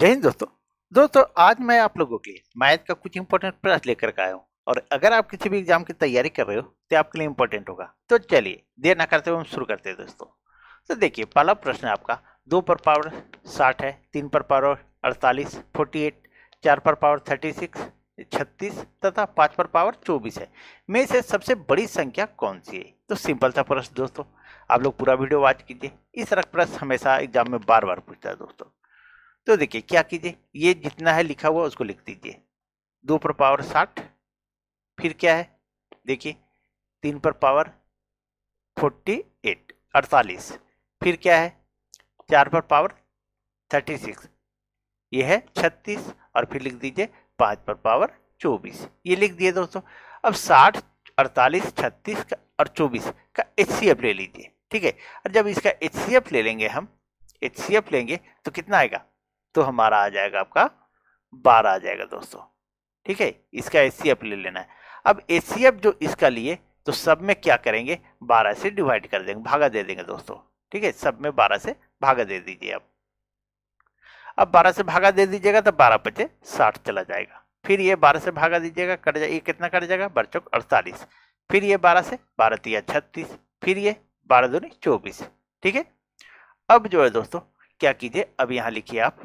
जय हिंद दोस्तों दोस्तों आज मैं आप लोगों के लिए मैथ का कुछ इंपॉर्टेंट प्रश्न लेकर के आया हूँ और अगर आप किसी भी एग्जाम की तैयारी कर रहे हो तो आपके लिए इंपॉर्टेंट होगा तो चलिए देर ना करते हुए हम शुरू करते हैं दोस्तों तो देखिए पहला प्रश्न आपका दो पर पावर साठ है तीन पर पावर अड़तालीस फोर्टी एट चार पर पावर थर्टी सिक्स छत्तीस तथा पाँच पर पावर चौबीस है में से सबसे बड़ी संख्या कौन सी है तो सिंपल सा प्रश्न दोस्तों आप लोग पूरा वीडियो वॉच कीजिए इस तरह प्रश्न हमेशा एग्जाम में बार बार पूछता है दोस्तों तो देखिए क्या कीजिए ये जितना है लिखा हुआ उसको लिख दीजिए दो पर पावर साठ फिर क्या है देखिए तीन पर पावर फोर्टी एट अड़तालीस फिर क्या है चार पर पावर थर्टी सिक्स ये है छत्तीस और फिर लिख दीजिए पाँच पर पावर चौबीस ये लिख दिए दोस्तों अब साठ अड़तालीस छत्तीस का और चौबीस का एच सी एफ ले लीजिए ठीक है और जब इसका एच सी एफ ले लेंगे हम एच सी एफ लेंगे तो कितना आएगा तो हमारा आ जाएगा आपका बारह आ जाएगा दोस्तों ठीक है इसका एस ले लेना है अब एस जो इसका लिए तो सब में क्या करेंगे बारह से डिवाइड कर देंगे भागा दे देंगे दोस्तों ठीक है सब में बारह से भागा दे दीजिए आप अब बारह से भागा दे दीजिएगा तो बारह पचे साठ चला जाएगा फिर ये बारह से भागा दीजिएगा कट जाए ये कितना कट जाएगा चौक अड़तालीस फिर ये बारह से बारह तिया छत्तीस फिर ये बारह दूनी चौबीस ठीक है अब जो है दोस्तों क्या कीजिए अब यहाँ लिखिए आप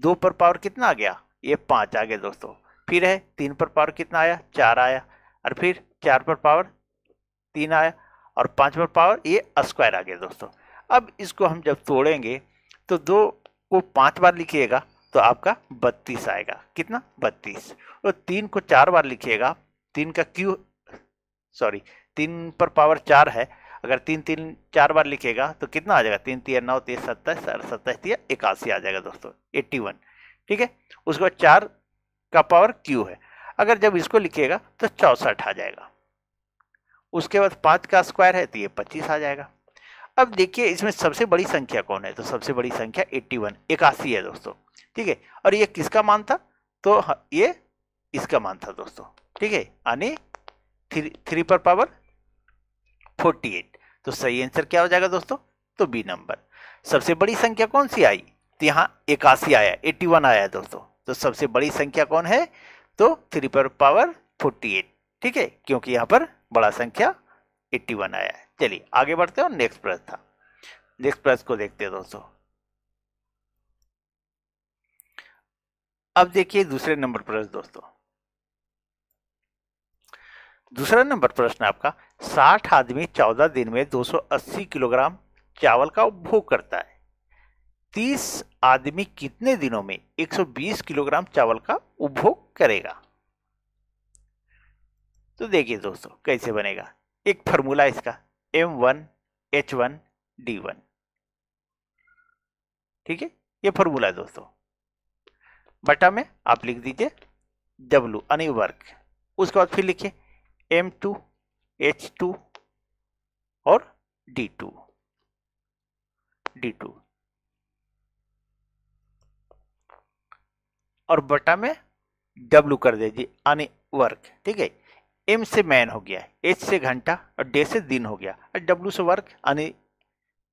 दो पर पावर कितना आ गया ये पाँच आ गया दोस्तों फिर है तीन पर पावर कितना आया चार आया और फिर चार पर पावर तीन आया और पाँच पर पावर ये स्क्वायर आ गया दोस्तों अब इसको हम जब तोड़ेंगे तो दो को पाँच बार लिखिएगा तो आपका बत्तीस आएगा कितना बत्तीस और तो तीन को चार बार लिखिएगा तीन का क्यू सॉरी तीन पर पावर चार है अगर तीन तीन चार बार लिखेगा तो कितना आ जाएगा तीन तीन नौ तीस सत्ताईस सत्ताईस तीस इक्यासी आ जाएगा दोस्तों एट्टी वन ठीक है उसके बाद चार का पावर क्यू है अगर जब इसको लिखेगा तो चौसठ आ जाएगा उसके बाद पाँच का स्क्वायर है तो ये पच्चीस आ जाएगा अब देखिए इसमें सबसे बड़ी संख्या कौन है तो सबसे बड़ी संख्या एट्टी वन इक्यासी है दोस्तों ठीक है और ये किसका मान था तो ये इसका मान था दोस्तों ठीक है यानी थ्री थ्री पर पावर फोर्टी एट तो सही आंसर क्या हो जाएगा दोस्तों तो बी नंबर सबसे बड़ी संख्या कौन सी आई तो यहाँ इक्यासी आया एट्टी वन आया दोस्तों तो सबसे बड़ी संख्या कौन है तो थ्री पर पावर फोर्टी एट ठीक है क्योंकि यहाँ पर बड़ा संख्या एट्टी वन आया है चलिए आगे बढ़ते हैं नेक्स्ट प्रश्न था नेक्स्ट प्रश्न को देखते हैं दोस्तों अब देखिए दूसरे नंबर प्रश्न दोस्तों दूसरा नंबर प्रश्न आपका साठ आदमी चौदह दिन में 280 किलोग्राम चावल का उपभोग करता है तीस आदमी कितने दिनों में 120 किलोग्राम चावल का उपभोग करेगा तो देखिए दोस्तों कैसे बनेगा एक फॉर्मूला इसका M one H one D one ठीक है ये फॉर्मूला है दोस्तों बटा में आप लिख दीजिए डब्लू अनु वर्क उसके बाद फिर लिखिए एम टू H2 और D2 D2 और बटा में W कर दीजिए यानी वर्क ठीक है एम से मैन हो गया एच से घंटा और डे से दिन हो गया और डब्ल्यू से वर्क यानी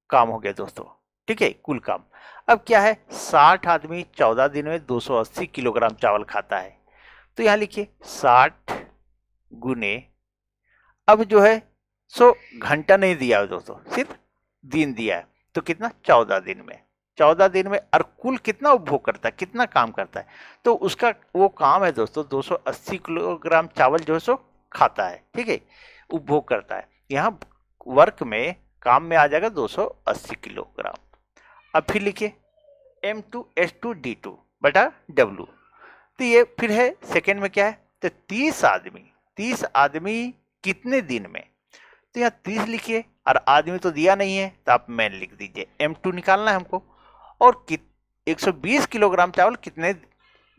काम हो गया दोस्तों ठीक है कुल काम अब क्या है साठ आदमी चौदह दिन में 280 किलोग्राम चावल खाता है तो यहां लिखिए साठ गुने अब जो है सो घंटा नहीं दिया दोस्तों सिर्फ दिन दिया है तो कितना चौदह दिन में चौदह दिन में और कुल कितना उपभोग करता है कितना काम करता है तो उसका वो काम है दोस्तों दो किलोग्राम चावल जो है सो खाता है ठीक है उपभोग करता है यहाँ वर्क में काम में आ जाएगा 280 किलोग्राम अब फिर लिखिए M two S two D two बटा डब्लू तो ये फिर है सेकेंड में क्या है तो तीस आदमी तीस आदमी कितने दिन में तो यहाँ तीस लिखिए और आदमी तो दिया नहीं है तो आप मैन लिख दीजिए एम टू निकालना है हमको और कित बीस किलोग्राम चावल कितने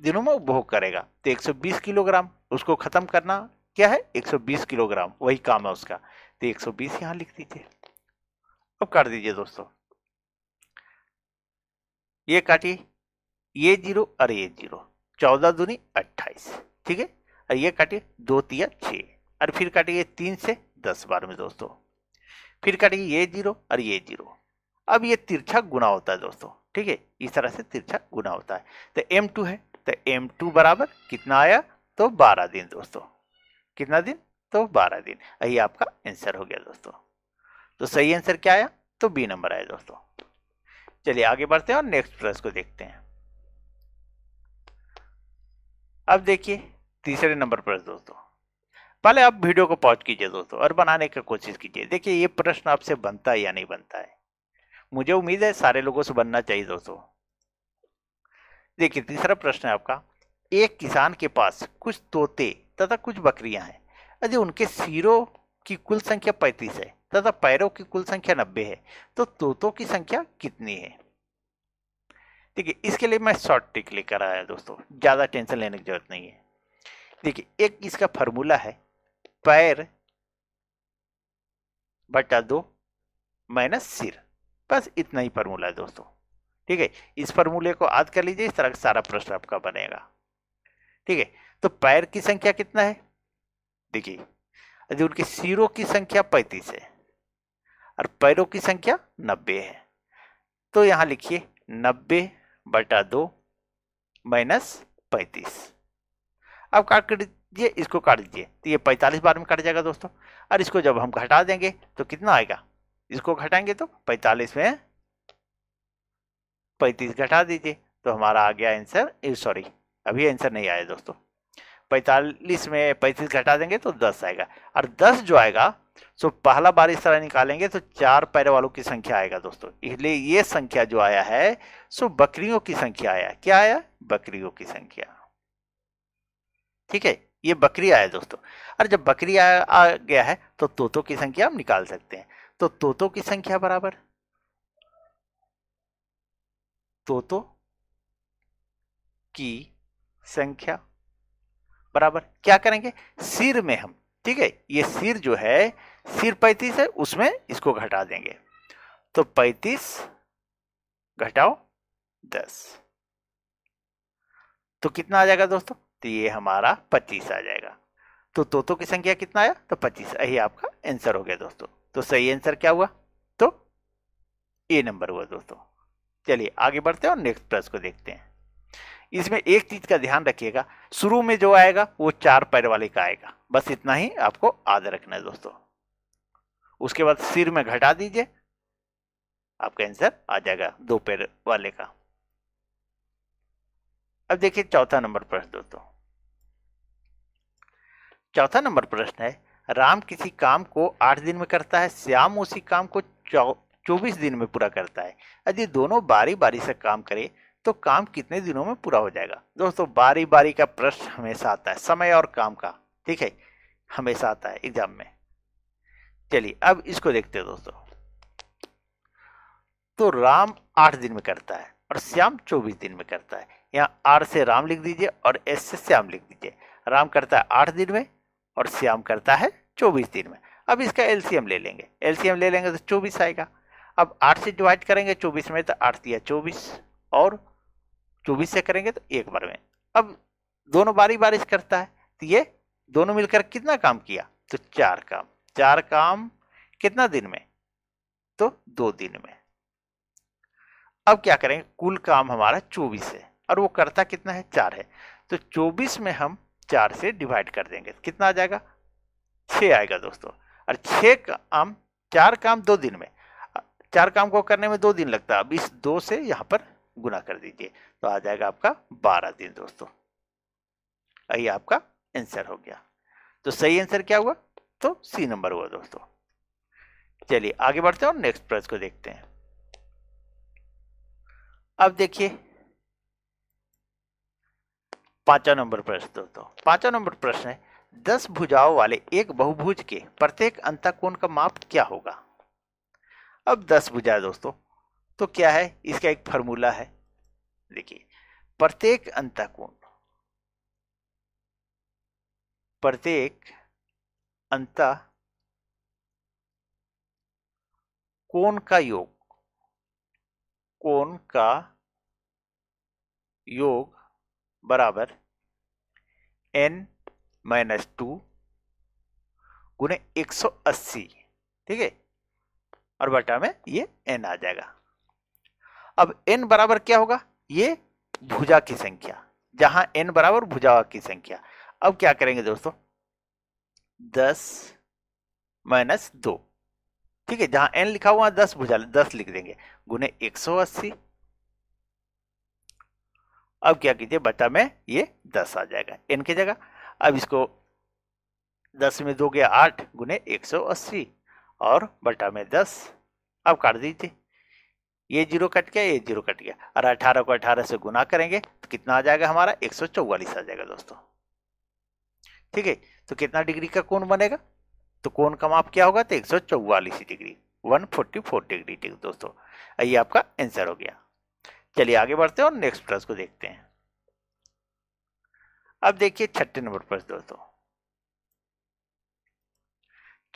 दिनों में उपभोग करेगा तो एक सौ बीस किलोग्राम उसको ख़त्म करना क्या है एक सौ बीस किलोग्राम वही काम है उसका तो बीस यहाँ लिख दीजिए अब काट दीजिए दोस्तों ये काटिए ये जीरो और ये जीरो चौदह दूनी अट्ठाईस ठीक है और ये काटिए दो तिया छः और फिर काटिए तीन से दस बार में दोस्तों फिर काटिए ये जीरो और ये जीरो अब ये तिरछा गुना होता है दोस्तों ठीक है इस तरह से तिरछा गुना होता है तो एम टू है तो एम टू बराबर कितना आया तो बारह दिन दोस्तों कितना दिन तो बारह दिन यही आपका आंसर हो गया दोस्तों तो सही आंसर क्या आया तो बी नंबर आया दोस्तों चलिए आगे बढ़ते हैं और नेक्स्ट प्रश्न को देखते हैं अब देखिए तीसरे नंबर पर दोस्तों पहले आप वीडियो को पॉज कीजिए दोस्तों और बनाने की कोशिश कीजिए देखिए ये प्रश्न आपसे बनता है या नहीं बनता है मुझे उम्मीद है सारे लोगों से बनना चाहिए दोस्तों देखिए तीसरा प्रश्न है आपका एक किसान के पास कुछ तोते तथा कुछ बकरियां हैं यदि उनके सिरों की कुल संख्या पैंतीस है तथा पैरों की कुल संख्या नब्बे है तो तोतों की संख्या कितनी है देखिए इसके लिए मैं शॉर्ट टिक लेकर आया दोस्तों ज़्यादा टेंशन लेने की जरूरत नहीं है देखिए एक इसका फार्मूला है पैर बटा दो माइनस सिर बस इतना ही फॉर्मूला है दोस्तों ठीक है इस फॉर्मूले को याद कर लीजिए इस तरह का सारा प्रश्न आपका बनेगा ठीक है तो पैर की संख्या कितना है देखिए यदि उनकी सिरों की संख्या पैंतीस है और पैरों की संख्या नब्बे है तो यहां लिखिए नब्बे बटा दो माइनस पैंतीस अब काट ये इसको काट दीजिए तो ये पैंतालीस बार में कट जाएगा दोस्तों और इसको जब हम घटा देंगे तो कितना आएगा इसको घटाएंगे तो पैंतालीस में पैंतीस घटा दीजिए तो हमारा आ गया आंसर सॉरी अभी आंसर नहीं आया दोस्तों पैंतालीस में पैंतीस घटा देंगे तो दस आएगा और दस जो आएगा सो पहला बार इस तरह निकालेंगे तो चार पैर वालों की संख्या आएगा दोस्तों इसलिए ये संख्या जो आया है सो बकरियों की संख्या आया क्या आया बकरियों की संख्या ठीक है ये बकरी आया दोस्तों और जब बकरी आ, आ गया है तो तोतों की संख्या हम निकाल सकते हैं तो तोतों की संख्या बराबर तोतो की संख्या बराबर क्या करेंगे सिर में हम ठीक है ये सिर जो है सिर पैंतीस है उसमें इसको घटा देंगे तो पैंतीस घटाओ दस तो कितना आ जाएगा दोस्तों तो ये हमारा पच्चीस आ जाएगा तो तोतों की संख्या कितना आया तो पच्चीस यही आपका आंसर हो गया दोस्तों तो सही आंसर क्या हुआ तो ए नंबर हुआ दोस्तों चलिए आगे बढ़ते हैं और नेक्स्ट प्रश्न को देखते हैं इसमें एक चीज का ध्यान रखिएगा शुरू में जो आएगा वो चार पैर वाले का आएगा बस इतना ही आपको याद रखना है दोस्तों उसके बाद सिर में घटा दीजिए आपका आंसर आ जाएगा दो पैर वाले का अब देखिए चौथा नंबर प्रश्न दोस्तों चौथा नंबर प्रश्न है राम किसी काम को आठ दिन में करता है श्याम उसी काम को चौबीस दिन में पूरा करता है यदि दोनों बारी बारी से काम करें तो काम कितने दिनों में पूरा हो जाएगा दोस्तों बारी बारी का प्रश्न हमेशा आता है समय और काम का ठीक है हमेशा आता है एग्जाम में चलिए अब इसको देखते हैं दोस्तों तो राम आठ दिन में करता है और श्याम चौबीस दिन में करता है यहाँ आर से राम लिख दीजिए और एस से श्याम लिख दीजिए राम करता है आठ दिन में और श्याम करता है चौबीस दिन में अब इसका एलसीएम ले लेंगे एलसीएम ले लेंगे तो चौबीस आएगा अब आठ से डिवाइड करेंगे चौबीस में तो आठ दिया चौबीस और चौबीस से करेंगे तो एक बार में अब दोनों बारी बारिश करता है तो ये दोनों मिलकर कितना काम किया तो चार काम चार काम कितना दिन में तो दो दिन में अब क्या करेंगे कुल काम हमारा चौबीस है और वो करता कितना है चार है तो चौबीस में हम चार से डिवाइड कर देंगे कितना आ जाएगा छः आएगा दोस्तों और छः काम चार काम दो दिन में चार काम को करने में दो दिन लगता है अब इस दो से यहाँ पर गुना कर दीजिए तो आ जाएगा आपका बारह दिन दोस्तों यही आपका आंसर हो गया तो सही आंसर क्या हुआ तो सी नंबर हुआ दोस्तों चलिए आगे बढ़ते हैं और नेक्स्ट प्रश्न को देखते हैं अब देखिए पांचवा नंबर प्रश्न दोस्तों पांचवा नंबर प्रश्न है दस भुजाओं वाले एक बहुभुज के प्रत्येक अंतकोण का माप क्या होगा अब दस भुजा दोस्तों तो क्या है इसका एक फॉर्मूला है देखिए प्रत्येक अंतकोण प्रत्येक अंत कोण का योग कोण का योग बराबर एन माइनस टू गुने एक सौ अस्सी ठीक है और बटा में ये एन आ जाएगा अब एन बराबर क्या होगा ये भुजा की संख्या जहां एन बराबर भुजा की संख्या अब क्या करेंगे दोस्तों दस माइनस दो ठीक है जहां एन लिखा हुआ दस भुजा दस लिख देंगे गुने एक सौ अस्सी अब क्या कीजिए बटा में ये दस आ जाएगा एन की जगह अब इसको दस में दो गया आठ गुने एक सौ अस्सी और बटा में दस अब काट दीजिए ये जीरो कट गया ये जीरो कट गया और अठारह को अठारह से गुना करेंगे तो कितना आ जाएगा हमारा एक सौ चौवालीस आ जाएगा दोस्तों ठीक है तो कितना डिग्री का कोण बनेगा तो कोण का माप क्या होगा तो एक सौ चौवालीस degree one forty four degree ठीक दोस्तों ये आपका आंसर हो गया चलिए आगे बढ़ते हैं और नेक्स्ट प्रश्न को देखते हैं अब देखिए छठे नंबर प्रश्न दोस्तों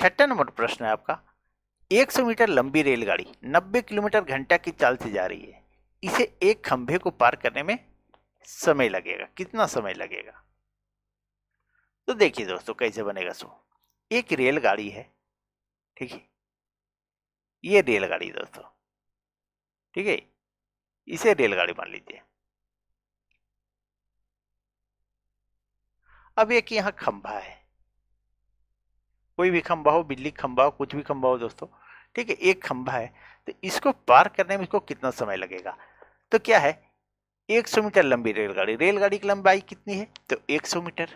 छठे नंबर प्रश्न है आपका 100 मीटर लंबी रेलगाड़ी 90 किलोमीटर घंटा की चाल से जा रही है इसे एक खंभे को पार करने में समय लगेगा कितना समय लगेगा तो देखिए दोस्तों कैसे बनेगा सो एक रेलगाड़ी है ठीक है ये रेलगाड़ी दोस्तों ठीक है इसे रेलगाड़ी मान लीजिए अब एक यहां खंभा है कोई भी खंभा हो बिजली खंभा हो कुछ भी खंभा हो दोस्तों ठीक है एक खंभा है तो इसको पार करने में इसको कितना समय लगेगा तो क्या है 100 मीटर लंबी रेलगाड़ी रेलगाड़ी की लंबाई कितनी है तो 100 मीटर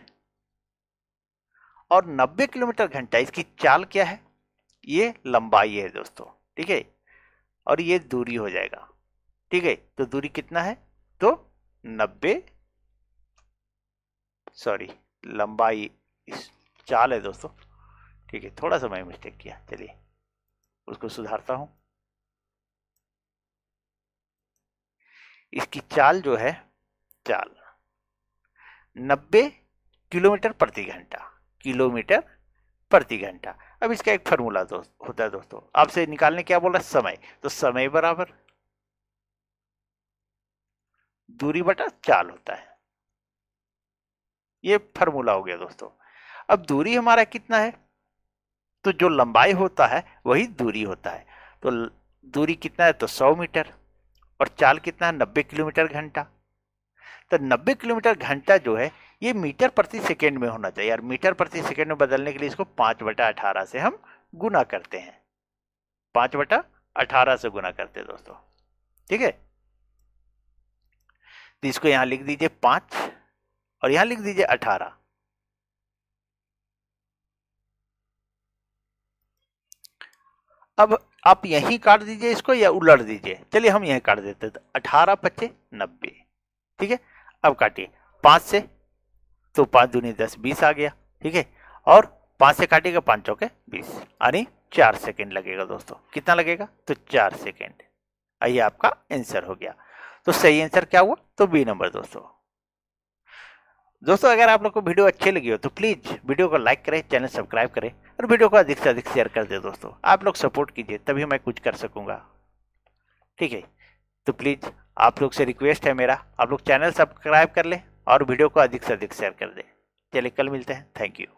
और 90 किलोमीटर घंटा इसकी चाल क्या है ये लंबाई है दोस्तों ठीक है और ये दूरी हो जाएगा ठीक है तो दूरी कितना है तो नब्बे सॉरी लंबाई इस चाल है दोस्तों ठीक है थोड़ा सा मैं मिस्टेक किया चलिए उसको सुधारता हूं इसकी चाल जो है चाल नब्बे किलोमीटर प्रति घंटा किलोमीटर प्रति घंटा अब इसका एक फॉर्मूला दोस्त होता है दोस्तों आपसे निकालने क्या बोला समय तो समय बराबर दूरी बटा चाल होता है ये फार्मूला हो गया दोस्तों अब दूरी हमारा कितना है तो जो लंबाई होता है वही दूरी होता है तो दूरी कितना है तो 100 मीटर और चाल कितना है 90 किलोमीटर घंटा तो 90 किलोमीटर घंटा जो है ये मीटर प्रति सेकेंड में होना चाहिए और मीटर प्रति सेकेंड में बदलने के लिए इसको पाँच बटा अठारह से हम गुना करते हैं पाँच बटा अठारह से गुना करते हैं दोस्तों ठीक है तो इसको यहां लिख दीजिए पांच और यहां लिख दीजिए अठारह अब आप यहीं काट दीजिए इसको या उलट दीजिए चलिए हम यही काट देते हैं तो अठारह पच्चे नब्बे ठीक है अब काटिए पांच से तो पांच दूनी दस बीस आ गया ठीक है और पांच से काटिएगा पांच चौके बीस यानी चार सेकेंड लगेगा दोस्तों कितना लगेगा तो चार सेकेंड आइए आपका आंसर हो गया तो सही आंसर क्या हुआ तो बी नंबर दोस्तों दोस्तों अगर आप लोग को वीडियो अच्छी लगी हो तो प्लीज़ वीडियो को लाइक करें चैनल सब्सक्राइब करें और वीडियो को अधिक से अधिक शेयर कर दें दोस्तों आप लोग सपोर्ट कीजिए तभी मैं कुछ कर सकूंगा ठीक है तो प्लीज़ आप लोग से रिक्वेस्ट है मेरा आप लोग चैनल सब्सक्राइब कर लें और वीडियो को अधिक से अधिक शेयर कर दें चलिए कल मिलते हैं थैंक यू